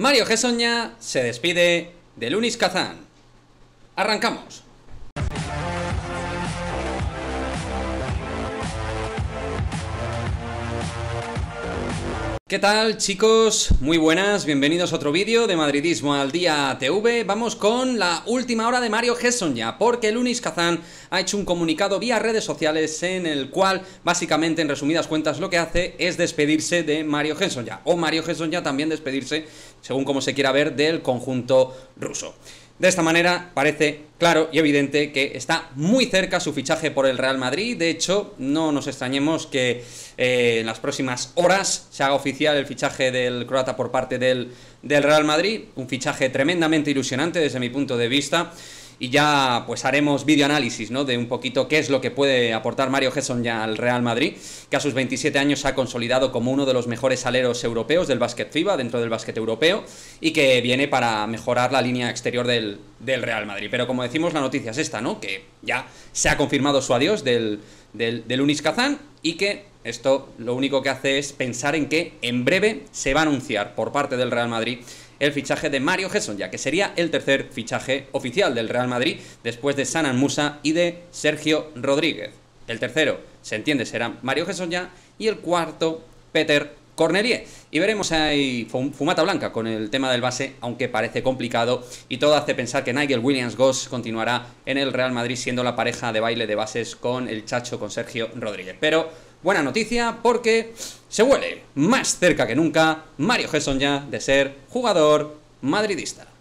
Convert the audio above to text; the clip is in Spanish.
Mario Soña se despide de Lunis Kazán. ¡Arrancamos! ¿Qué tal chicos? Muy buenas, bienvenidos a otro vídeo de Madridismo al Día TV. Vamos con la última hora de Mario Gesson ya, porque el Kazan ha hecho un comunicado vía redes sociales en el cual básicamente en resumidas cuentas lo que hace es despedirse de Mario Gesson ya, o Mario Gesson ya también despedirse, según como se quiera ver, del conjunto ruso. De esta manera parece claro y evidente que está muy cerca su fichaje por el Real Madrid. De hecho, no nos extrañemos que eh, en las próximas horas se haga oficial el fichaje del croata por parte del, del Real Madrid. Un fichaje tremendamente ilusionante desde mi punto de vista y ya pues haremos videoanálisis, ¿no? De un poquito qué es lo que puede aportar Mario Gesson ya al Real Madrid, que a sus 27 años se ha consolidado como uno de los mejores aleros europeos del básquet FIBA, dentro del básquet europeo, y que viene para mejorar la línea exterior del, Real Madrid. Pero como decimos, la noticia es esta, ¿no? Que ya se ha confirmado su adiós del, del, del Unis Kazán y que esto lo único que hace es pensar en que en breve se va a anunciar por parte del Real Madrid el fichaje de Mario Gesson, ya que sería el tercer fichaje oficial del Real Madrid después de Sanan Musa y de Sergio Rodríguez. El tercero, se entiende, será Mario Gesson ya y el cuarto, Peter Cornelier. Y veremos ahí fumata blanca con el tema del base, aunque parece complicado y todo hace pensar que Nigel Williams Goss continuará en el Real Madrid siendo la pareja de baile de bases con el Chacho, con Sergio Rodríguez. Pero buena noticia porque se huele más cerca que nunca Mario Gesson ya de ser jugador madridista.